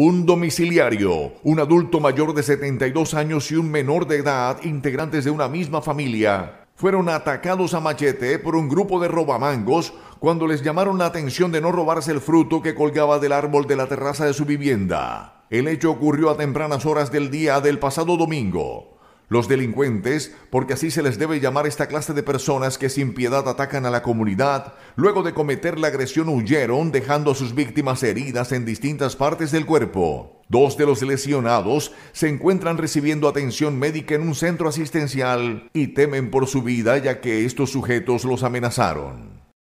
Un domiciliario, un adulto mayor de 72 años y un menor de edad, integrantes de una misma familia, fueron atacados a machete por un grupo de robamangos cuando les llamaron la atención de no robarse el fruto que colgaba del árbol de la terraza de su vivienda. El hecho ocurrió a tempranas horas del día del pasado domingo. Los delincuentes, porque así se les debe llamar esta clase de personas que sin piedad atacan a la comunidad, luego de cometer la agresión huyeron dejando a sus víctimas heridas en distintas partes del cuerpo. Dos de los lesionados se encuentran recibiendo atención médica en un centro asistencial y temen por su vida ya que estos sujetos los amenazaron.